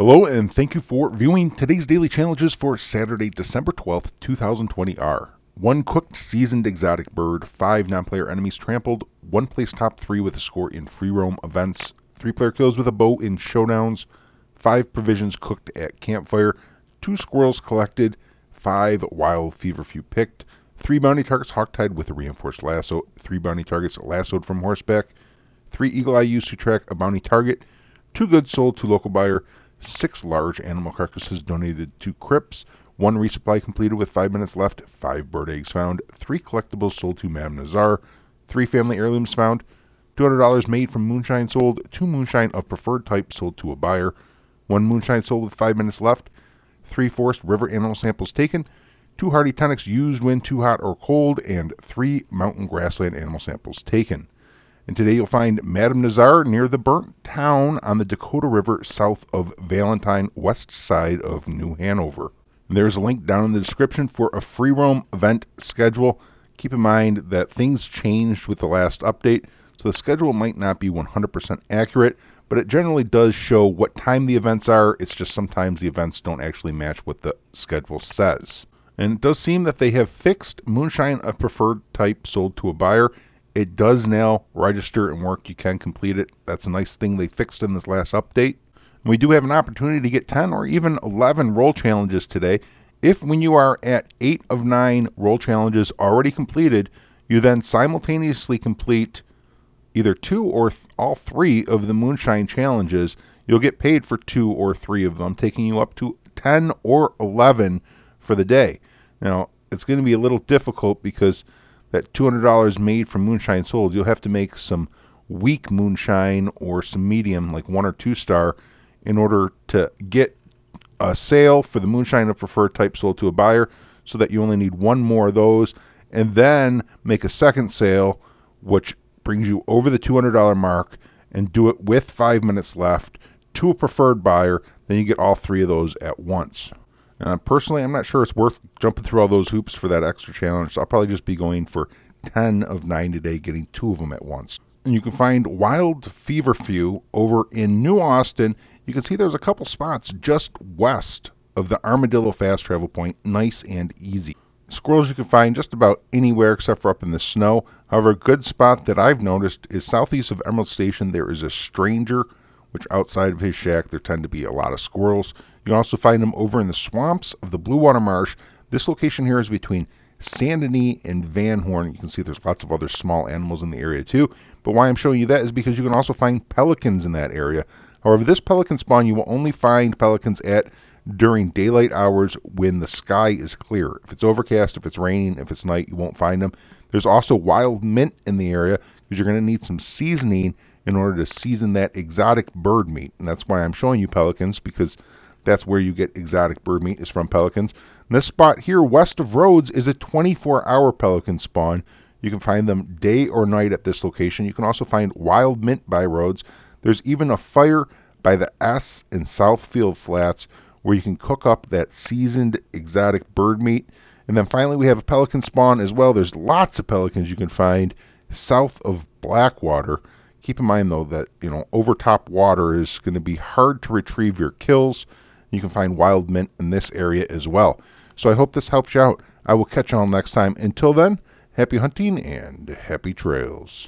Hello, and thank you for viewing today's daily challenges for Saturday, December 12th, 2020 1 cooked seasoned exotic bird, 5 non player enemies trampled, 1 place top 3 with a score in free roam events, 3 player kills with a bow in showdowns, 5 provisions cooked at campfire, 2 squirrels collected, 5 wild feverfew picked, 3 bounty targets hawk-tied with a reinforced lasso, 3 bounty targets lassoed from horseback, 3 eagle eye used to track a bounty target, 2 goods sold to local buyer, six large animal carcasses donated to Crips, one resupply completed with five minutes left, five bird eggs found, three collectibles sold to Madame Nazar, three family heirlooms found, $200 made from moonshine sold, two moonshine of preferred type sold to a buyer, one moonshine sold with five minutes left, three forest river animal samples taken, two hardy tonics used when too hot or cold, and three mountain grassland animal samples taken. And today you'll find Madame Nazar near the burnt town on the Dakota River south of Valentine, west side of New Hanover. And there's a link down in the description for a free roam event schedule. Keep in mind that things changed with the last update, so the schedule might not be 100% accurate, but it generally does show what time the events are. It's just sometimes the events don't actually match what the schedule says. And it does seem that they have fixed moonshine a preferred type sold to a buyer it does now register and work. You can complete it. That's a nice thing they fixed in this last update. We do have an opportunity to get 10 or even 11 roll challenges today. If when you are at 8 of 9 roll challenges already completed, you then simultaneously complete either two or th- all three of the moonshine challenges, you'll get paid for two or three of them, taking you up to 10 or 11 for the day. Now, it's going to be a little difficult because that $200 made from moonshine sold, you'll have to make some weak moonshine or some medium, like one or two star, in order to get a sale for the moonshine of preferred type sold to a buyer so that you only need one more of those and then make a second sale which brings you over the $200 mark and do it with five minutes left to a preferred buyer then you get all three of those at once uh, personally, I'm not sure it's worth jumping through all those hoops for that extra challenge. So I'll probably just be going for 10 of 9 today, getting two of them at once. And you can find Wild Feverfew over in New Austin. You can see there's a couple spots just west of the Armadillo Fast Travel Point, nice and easy. Squirrels you can find just about anywhere except for up in the snow. However, a good spot that I've noticed is southeast of Emerald Station, there is a stranger which outside of his shack there tend to be a lot of squirrels. You also find them over in the swamps of the Blue Water Marsh. This location here is between Sandinee and Van Horn. You can see there's lots of other small animals in the area too. But why I'm showing you that is because you can also find pelicans in that area. However, this pelican spawn you will only find pelicans at during daylight hours when the sky is clear. If it's overcast, if it's raining, if it's night, you won't find them. There's also wild mint in the area because you're going to need some seasoning in order to season that exotic bird meat. And that's why I'm showing you pelicans because that's where you get exotic bird meat is from pelicans. And this spot here west of Rhodes is a 24-hour pelican spawn. You can find them day or night at this location. You can also find wild mint by Rhodes. There's even a fire by the S in Southfield Flats where you can cook up that seasoned exotic bird meat. And then finally, we have a pelican spawn as well. There's lots of pelicans you can find south of Blackwater. Keep in mind though that you know overtop water is going to be hard to retrieve your kills. You can find wild mint in this area as well. So I hope this helps you out. I will catch you all next time. Until then, happy hunting and happy trails.